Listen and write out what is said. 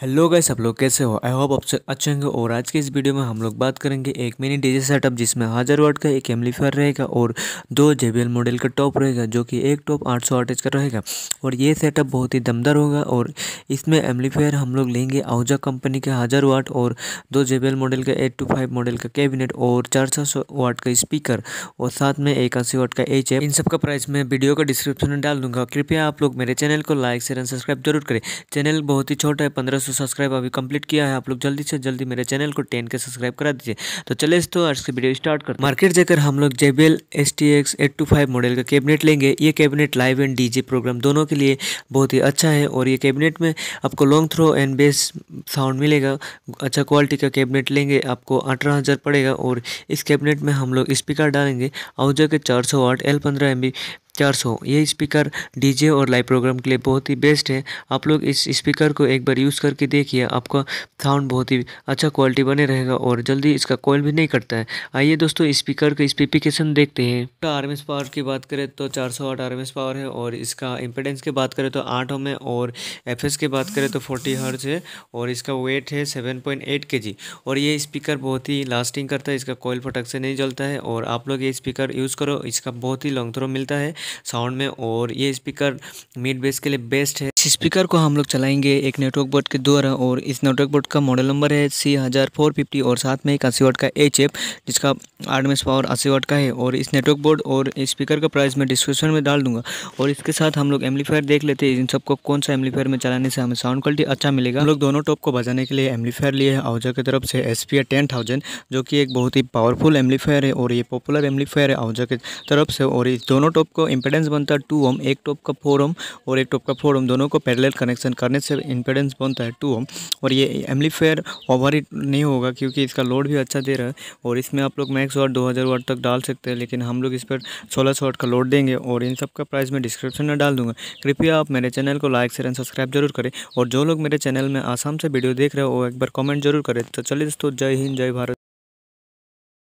hello guys आप लोग कैसे हो आई होप आपसे अच्छे होंगे और आज के इस वीडियो में हम लोग बात करेंगे एक मिनी डीजे सेटअप जिसमें हज़ार वाट का एक एम्पलीफायर रहेगा और दो जेबीएल मॉडल का टॉप रहेगा जो कि एक टॉप 800 सौ का रहेगा और ये सेटअप बहुत ही दमदार होगा और इसमें एम्पलीफायर हम लोग लेंगे आहुजा कंपनी का हज़ार वाट और दो जे मॉडल का एट मॉडल का कैबिनेट और चार वाट का स्पीकर और साथ में एक वाट का एच इन सब का प्राइस मैं वीडियो का डिस्क्रिप्शन में डाल दूंगा कृपया आप लोग मेरे चैनल को लाइक शेयर एंड सब्सक्राइब जरूर करें चैनल बहुत ही छोटा है पंद्रह सौ सब्सक्राइब अभी कंप्लीट किया है आप लोग जल्दी से जल्दी मेरे चैनल को टेन के सब्सक्राइब करा दीजिए तो चले तो आज की वीडियो स्टार्ट कर मार्केट जाकर हम लोग JBL S T X eight two five model का कैबिनेट लेंगे ये cabinet live and D program दोनों के लिए बहुत ही अच्छा है और ये कैबिनेट में आपको long throw and bass sound मिलेगा अच्छा क्वालिटी का कैबिनेट लेंगे आपको अठारह हज़ार पड़ेगा और इस कैबिनेट में हम लोग स्पीकर डालेंगे आउजर के चार सौ वाट एल पंद्रह एम 400 ये स्पीकर डीजे और लाइव प्रोग्राम के लिए बहुत ही बेस्ट है आप लोग इस स्पीकर को एक बार यूज़ करके देखिए आपका साउंड बहुत ही अच्छा क्वालिटी बने रहेगा और जल्दी इसका कॉल भी नहीं करता है आइए दोस्तों स्पीकर का स्पेसिफिकेशन देखते हैं आर एम पावर की बात करें तो चार सौ आठ पावर है और इसका इम्पेडेंस की बात करें तो आठ ओम है और एफ की बात करें तो फोर्टी हर्ज है और इसका वेट है सेवन पॉइंट एट के जी और ये स्पीकर बहुत ही लास्टिंग करता है इसका कोयल फटक से नहीं जलता है और आप लोग ये स्पीकर यूज़ करो इसका बहुत ही लॉन्ग थ्रो मिलता है साउंड में और ये स्पीकर मिड बेस के लिए बेस्ट है इस स्पीकर को हम लोग चलाएंगे एक नेटवर्क बोर्ड के द्वारा और इस नेटवर्क बोर्ड का मॉडल नंबर है सी हज़ार फोर फिफ्टी और साथ में एक अस्सी वाट का एच एफ जिसका आठ में पावर अस्सी वाट का है और इस नेटवर्क बोर्ड और स्पीकर का प्राइस मैं डिस्क्रिप्शन में डाल दूंगा और इसके साथ हम लोग एम्पलीफायर देख लेते हैं इन सबको कौन सा एम्पलीफायर में चलाने से हमें साउंड क्वालिटी अच्छा मिलेगा हम लोग दोनों टॉप को बजाने के लिए एम्पलीफायर लिए है आउजा की तरफ से एस पी टेन थाउजेंड जो कि एक बहुत ही पावरफुल एम्पलीफायर है और ये पॉपुलर एम्पलीफायर है आउजा की तरफ से और इस दोनों टॉप को इम्पेडेंस बनता है टू ओम एक टॉप का फोर ओम और एक टॉप का फोर ओम दोनों को पैरेलल कनेक्शन करने से इम्पेडेंस बनता है टू ओम और ये एम्पलीफायर ओवर नहीं होगा क्योंकि इसका लोड भी अच्छा दे रहा है और इसमें आप लोग मैक्स वाट दो हज़ार वाट तक डाल सकते हैं लेकिन हम लोग इस पर सोलह सौ वाट का लोड देंगे और इन सब का प्राइस मैं डिस्क्रिप्शन में डाल दूंगा कृपया आप मेरे चैनल को लाइक शेयर एंड सब्सक्राइब जरूर करें और जो लोग मेरे चैनल में आसाम से वीडियो देख रहे हो वो एक बार कॉमेंट जरूर करें तो चलिए दोस्तों जय हिंद जय भारत